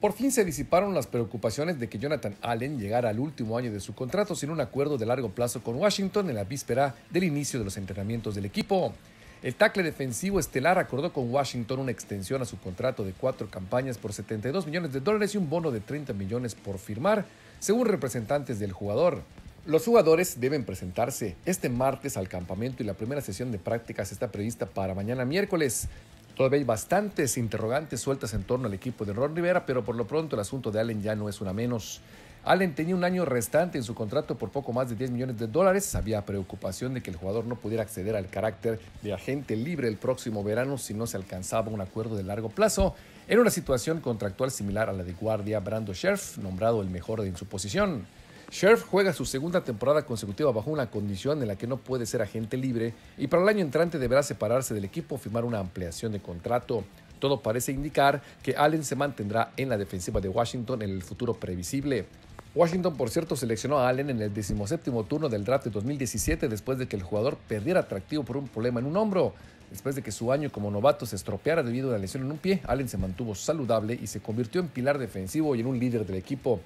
Por fin se disiparon las preocupaciones de que Jonathan Allen llegara al último año de su contrato sin un acuerdo de largo plazo con Washington en la víspera del inicio de los entrenamientos del equipo. El tackle defensivo estelar acordó con Washington una extensión a su contrato de cuatro campañas por 72 millones de dólares y un bono de 30 millones por firmar, según representantes del jugador. Los jugadores deben presentarse este martes al campamento y la primera sesión de prácticas está prevista para mañana miércoles. Todavía hay bastantes interrogantes sueltas en torno al equipo de Ron Rivera, pero por lo pronto el asunto de Allen ya no es una menos. Allen tenía un año restante en su contrato por poco más de 10 millones de dólares. Había preocupación de que el jugador no pudiera acceder al carácter de agente libre el próximo verano si no se alcanzaba un acuerdo de largo plazo, Era una situación contractual similar a la de guardia Brando Scherf, nombrado el mejor en su posición. Sheriff juega su segunda temporada consecutiva bajo una condición en la que no puede ser agente libre y para el año entrante deberá separarse del equipo o firmar una ampliación de contrato. Todo parece indicar que Allen se mantendrá en la defensiva de Washington en el futuro previsible. Washington, por cierto, seleccionó a Allen en el 17 turno del draft de 2017 después de que el jugador perdiera atractivo por un problema en un hombro. Después de que su año como novato se estropeara debido a una lesión en un pie, Allen se mantuvo saludable y se convirtió en pilar defensivo y en un líder del equipo.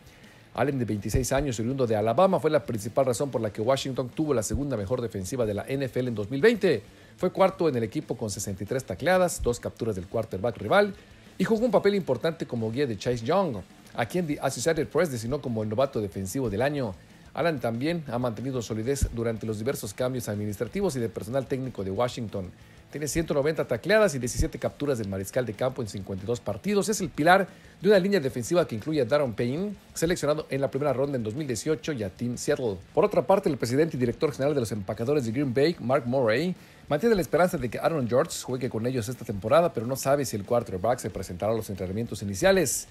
Allen, de 26 años, oriundo de Alabama, fue la principal razón por la que Washington tuvo la segunda mejor defensiva de la NFL en 2020. Fue cuarto en el equipo con 63 tacleadas, dos capturas del quarterback rival y jugó un papel importante como guía de Chase Young, a quien The Associated Press designó como el novato defensivo del año. Allen también ha mantenido solidez durante los diversos cambios administrativos y de personal técnico de Washington. Tiene 190 tacleadas y 17 capturas del mariscal de campo en 52 partidos. Es el pilar de una línea defensiva que incluye a Darren Payne, seleccionado en la primera ronda en 2018, y a Tim Seattle. Por otra parte, el presidente y director general de los empacadores de Green Bay, Mark Murray, mantiene la esperanza de que Aaron George juegue con ellos esta temporada, pero no sabe si el quarterback se presentará a los entrenamientos iniciales.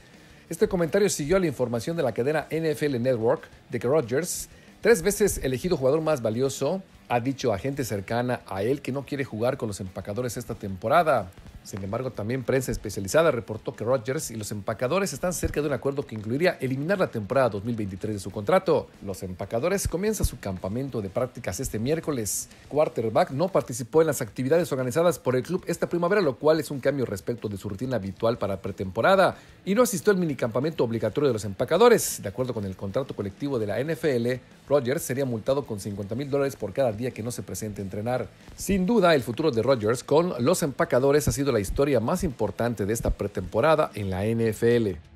Este comentario siguió a la información de la cadena NFL Network de que Rodgers Tres veces elegido jugador más valioso, ha dicho a gente cercana a él que no quiere jugar con los empacadores esta temporada. Sin embargo, también prensa especializada reportó que Rodgers y los empacadores están cerca de un acuerdo que incluiría eliminar la temporada 2023 de su contrato. Los empacadores comienzan su campamento de prácticas este miércoles. Quarterback no participó en las actividades organizadas por el club esta primavera, lo cual es un cambio respecto de su rutina habitual para pretemporada, y no asistió al minicampamento obligatorio de los empacadores. De acuerdo con el contrato colectivo de la NFL, Rodgers sería multado con 50 mil dólares por cada día que no se presente a entrenar. Sin duda, el futuro de Rodgers con los empacadores ha sido la historia más importante de esta pretemporada en la NFL.